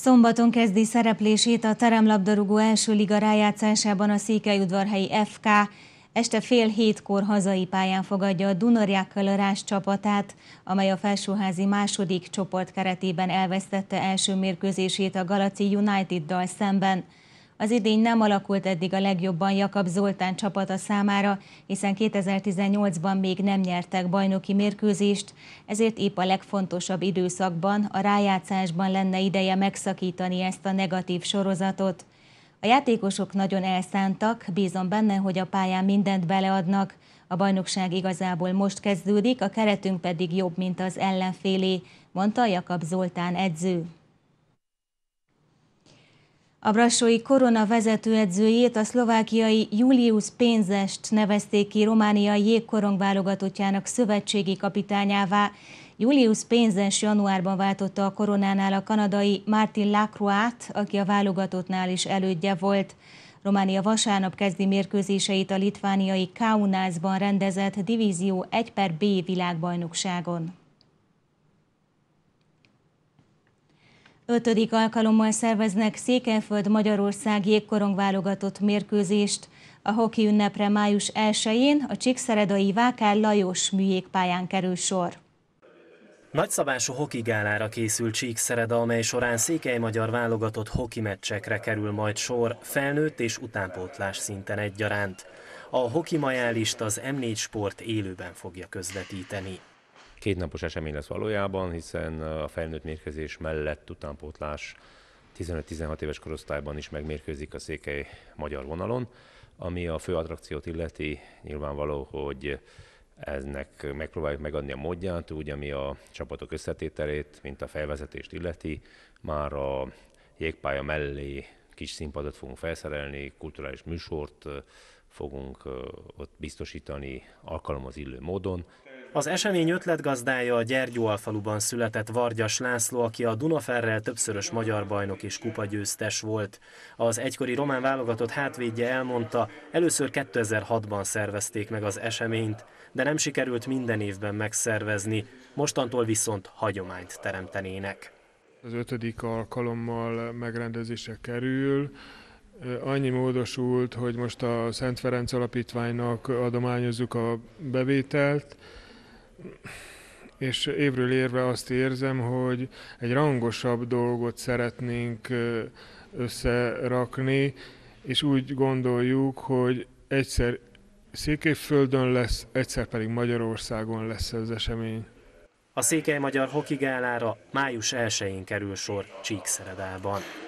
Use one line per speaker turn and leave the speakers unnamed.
Szombaton kezdi szereplését a teremlabdarúgó első liga rájátszásában a székelyudvarhelyi FK. Este fél hétkor hazai pályán fogadja a Kalarás csapatát, amely a felsőházi második csoport keretében elvesztette első mérkőzését a Galaci United-dal szemben. Az idény nem alakult eddig a legjobban Jakab Zoltán csapata számára, hiszen 2018-ban még nem nyertek bajnoki mérkőzést, ezért épp a legfontosabb időszakban, a rájátszásban lenne ideje megszakítani ezt a negatív sorozatot. A játékosok nagyon elszántak, bízom benne, hogy a pályán mindent beleadnak. A bajnokság igazából most kezdődik, a keretünk pedig jobb, mint az ellenfélé, mondta Jakab Zoltán edző. A brassói korona vezetőedzőjét a szlovákiai Julius Pénzest nevezték ki Románia jégkorong válogatottjának szövetségi kapitányává. Julius Pénzes januárban váltotta a koronánál a kanadai Martin Lacroix-t, aki a válogatottnál is elődje volt. Románia vasárnap kezdi mérkőzéseit a litvániai Kaunászban rendezett Divízió 1 per B világbajnokságon. Ötödik alkalommal szerveznek Székelyföld Magyarország jégkorongválogatott mérkőzést. A hoki ünnepre május 1-én a Csíkszeredai Vákár Lajos műjégpályán kerül sor.
Nagyszabású gálára készül Csíkszereda, amely során székely magyar válogatott hoki meccsekre kerül majd sor, felnőtt és utánpótlás szinten egyaránt. A hoki majálist az M4 Sport élőben fogja közvetíteni.
Kétnapos esemény lesz valójában, hiszen a felnőtt mérkőzés mellett utánpótlás 15-16 éves korosztályban is megmérkőzik a székely magyar vonalon. Ami a fő attrakciót illeti, nyilvánvaló, hogy eznek megpróbáljuk megadni a módját, úgy, ami a csapatok összetételét, mint a felvezetést illeti. Már a jégpálya mellé kis színpadot fogunk felszerelni, kulturális műsort fogunk ott biztosítani alkalomhoz illő módon.
Az esemény ötletgazdája a alfaluban született Vargyas László, aki a Dunaferrel többszörös magyar bajnok és kupagyőztes volt. Az egykori román válogatott hátvédje elmondta, először 2006-ban szervezték meg az eseményt, de nem sikerült minden évben megszervezni, mostantól viszont hagyományt teremtenének.
Az ötödik alkalommal megrendezése kerül, annyi módosult, hogy most a Szent Ferenc Alapítványnak adományozzuk a bevételt, és évről érve azt érzem, hogy egy rangosabb dolgot szeretnénk összerakni, és úgy gondoljuk, hogy egyszer Székelyföldön lesz, egyszer pedig Magyarországon lesz az esemény.
A Székely Magyar hoki Gálára május 1-én kerül sor Csíkszeredában.